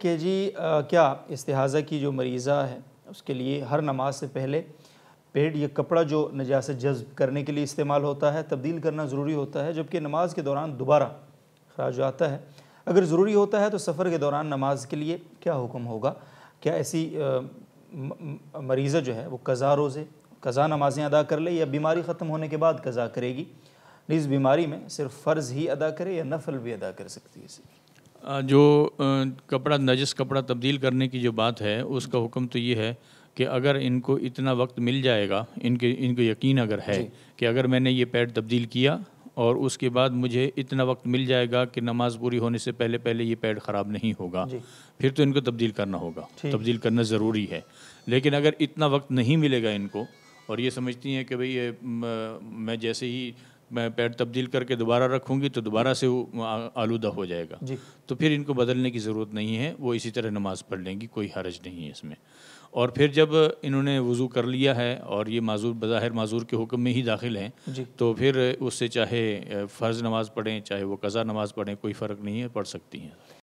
کہ جی کیا استحاضہ کی جو مریضہ ہے اس کے لیے ہر نماز سے پہلے پیٹ یا کپڑا جو نجاست جذب کرنے کے لیے استعمال ہوتا ہے تبدیل کرنا ضروری ہوتا ہے جبکہ نماز کے دوران دوبارہ خراج آتا ہے اگر ضروری ہوتا ہے تو سفر کے دوران نماز کے لیے کیا حکم ہوگا کیا ایسی مریضہ جو ہے وہ قضا روزے قضا نمازیں ادا کر لے یا بیماری ختم ہونے کے بعد قضا کرے گی اس بیماری میں صرف فرض ہی ادا کرے یا نفل بھی ادا کر سکتی ہے جو کپڑا نجس کپڑا تبدیل کرنے کی جو بات ہے اس کا حکم تو یہ ہے کہ اگر ان کو اتنا وقت مل جائے گا ان کے ان کو یقین اگر ہے جی۔ کہ اگر میں نے یہ پیڈ تبدیل کیا اور اس کے بعد مجھے اتنا وقت مل جائے گا کہ نماز پوری ہونے سے پہلے پہلے یہ پیڈ خراب نہیں ہوگا جی۔ پھر تو ان کو تبدیل کرنا ہوگا تبدیل کرنا ضروری ہے لیکن اگر اتنا وقت نہیں ملے گا ان کو اور یہ سمجھتی ہیں کہ بھئی میں جیسے ہی میں پیڈ تبدیل کر کے دوبارہ رکھوں گی تو دوبارہ سے وہ آلودہ ہو جائے گا جی۔ تو پھر ان کو بدلنے کی ضرورت نہیں ہے وہ اسی طرح نماز پڑھ لیں گی کوئی حرج نہیں ہے اس میں اور پھر جب انہوں نے وضو کر لیا ہے اور یہ معذور بظاہر معذور کے حکم میں ہی داخل ہیں جی۔ تو پھر اس سے چاہے فرض نماز پڑھیں چاہے وہ قضا نماز پڑھیں کوئی فرق نہیں ہے پڑھ سکتی ہیں